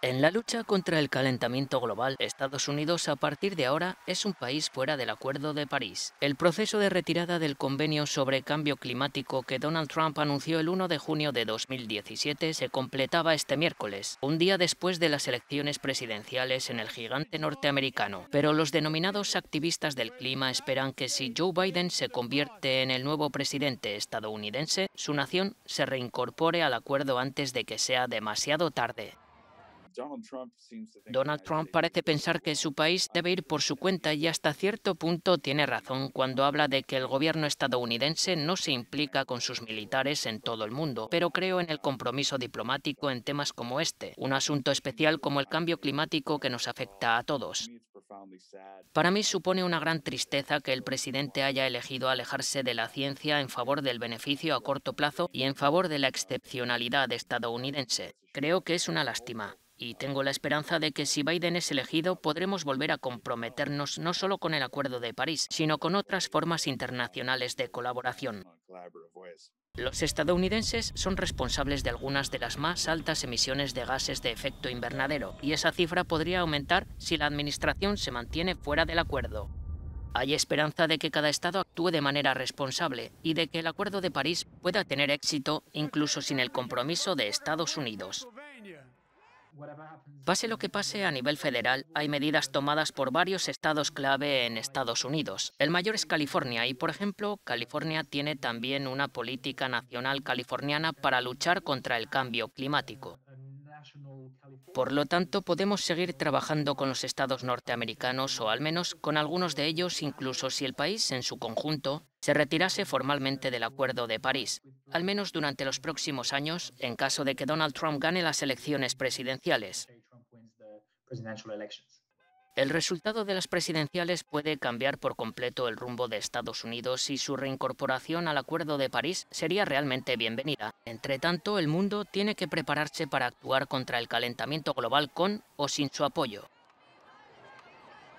En la lucha contra el calentamiento global, Estados Unidos a partir de ahora es un país fuera del Acuerdo de París. El proceso de retirada del Convenio sobre Cambio Climático que Donald Trump anunció el 1 de junio de 2017 se completaba este miércoles, un día después de las elecciones presidenciales en el gigante norteamericano. Pero los denominados activistas del clima esperan que si Joe Biden se convierte en el nuevo presidente estadounidense, su nación se reincorpore al acuerdo antes de que sea demasiado tarde. Donald Trump parece pensar que su país debe ir por su cuenta y hasta cierto punto tiene razón cuando habla de que el gobierno estadounidense no se implica con sus militares en todo el mundo, pero creo en el compromiso diplomático en temas como este, un asunto especial como el cambio climático que nos afecta a todos. Para mí supone una gran tristeza que el presidente haya elegido alejarse de la ciencia en favor del beneficio a corto plazo y en favor de la excepcionalidad estadounidense. Creo que es una lástima. Y tengo la esperanza de que si Biden es elegido podremos volver a comprometernos no solo con el Acuerdo de París, sino con otras formas internacionales de colaboración. Los estadounidenses son responsables de algunas de las más altas emisiones de gases de efecto invernadero, y esa cifra podría aumentar si la Administración se mantiene fuera del acuerdo. Hay esperanza de que cada Estado actúe de manera responsable y de que el Acuerdo de París pueda tener éxito incluso sin el compromiso de Estados Unidos. Pase lo que pase, a nivel federal hay medidas tomadas por varios estados clave en Estados Unidos. El mayor es California y, por ejemplo, California tiene también una política nacional californiana para luchar contra el cambio climático. Por lo tanto, podemos seguir trabajando con los estados norteamericanos o al menos con algunos de ellos, incluso si el país en su conjunto se retirase formalmente del Acuerdo de París, al menos durante los próximos años, en caso de que Donald Trump gane las elecciones presidenciales. El resultado de las presidenciales puede cambiar por completo el rumbo de Estados Unidos y su reincorporación al Acuerdo de París sería realmente bienvenida. Entre tanto, el mundo tiene que prepararse para actuar contra el calentamiento global con o sin su apoyo.